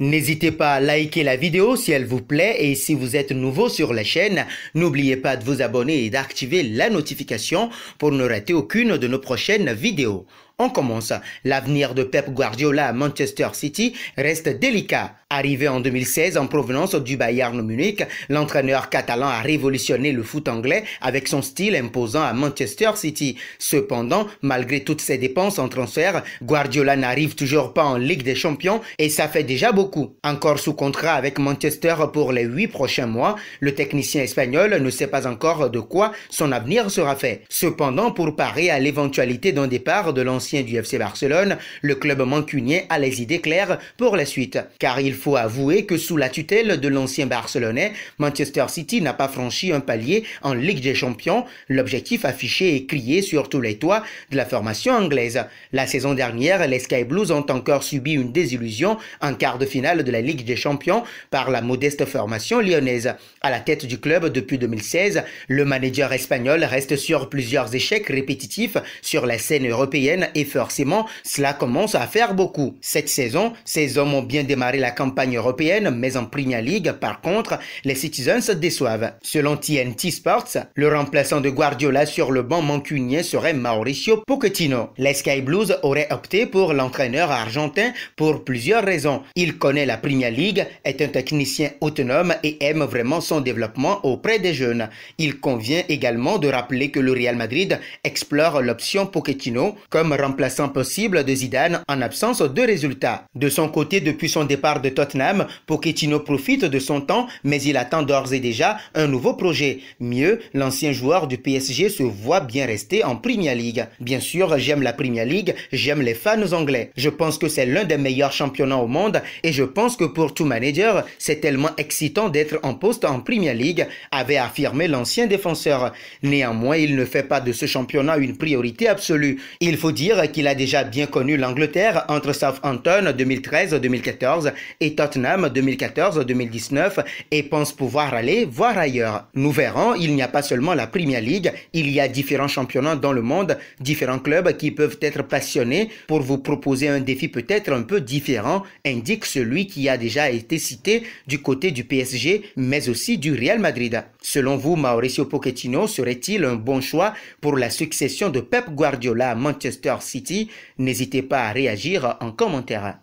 N'hésitez pas à liker la vidéo si elle vous plaît et si vous êtes nouveau sur la chaîne, n'oubliez pas de vous abonner et d'activer la notification pour ne rater aucune de nos prochaines vidéos. On commence. L'avenir de Pep Guardiola à Manchester City reste délicat. Arrivé en 2016 en provenance du Bayern Munich, l'entraîneur catalan a révolutionné le foot anglais avec son style imposant à Manchester City. Cependant, malgré toutes ses dépenses en transfert, Guardiola n'arrive toujours pas en Ligue des Champions et ça fait déjà beaucoup. Encore sous contrat avec Manchester pour les huit prochains mois, le technicien espagnol ne sait pas encore de quoi son avenir sera fait. Cependant, pour parer à l'éventualité d'un départ de l'ancien du FC Barcelone, le club mancunien a les idées claires pour la suite, car il faut avouer que sous la tutelle de l'ancien Barcelonais, Manchester City n'a pas franchi un palier en Ligue des Champions, l'objectif affiché et crié sur tous les toits de la formation anglaise. La saison dernière, les Sky Blues ont encore subi une désillusion en quart de finale de la Ligue des Champions par la modeste formation lyonnaise. À la tête du club depuis 2016, le manager espagnol reste sur plusieurs échecs répétitifs sur la scène européenne et forcément, cela commence à faire beaucoup. Cette saison, ces hommes ont bien démarré la campagne européenne, mais en Premier League, par contre, les Citizens déçoivent. Selon TNT Sports, le remplaçant de Guardiola sur le banc mancunien serait Mauricio Pochettino. Les Sky Blues auraient opté pour l'entraîneur argentin pour plusieurs raisons. Il connaît la Premier League, est un technicien autonome et aime vraiment son développement auprès des jeunes. Il convient également de rappeler que le Real Madrid explore l'option Pochettino comme remplaçant possible de Zidane en absence de résultats. De son côté, depuis son départ de Tottenham, Pochettino profite de son temps, mais il attend d'ores et déjà un nouveau projet. Mieux, l'ancien joueur du PSG se voit bien rester en Premier League. Bien sûr, j'aime la Premier League, j'aime les fans anglais. Je pense que c'est l'un des meilleurs championnats au monde et je pense que pour tout manager, c'est tellement excitant d'être en poste en Premier League, avait affirmé l'ancien défenseur. Néanmoins, il ne fait pas de ce championnat une priorité absolue. Il faut dire qu'il a déjà bien connu l'Angleterre entre Southampton 2013-2014 et Tottenham 2014-2019 et pense pouvoir aller voir ailleurs. Nous verrons, il n'y a pas seulement la Premier League, il y a différents championnats dans le monde, différents clubs qui peuvent être passionnés pour vous proposer un défi peut-être un peu différent, indique celui qui a déjà été cité du côté du PSG, mais aussi du Real Madrid. Selon vous, Mauricio Pochettino serait-il un bon choix pour la succession de Pep Guardiola à Manchester City N'hésitez pas à réagir en commentaire.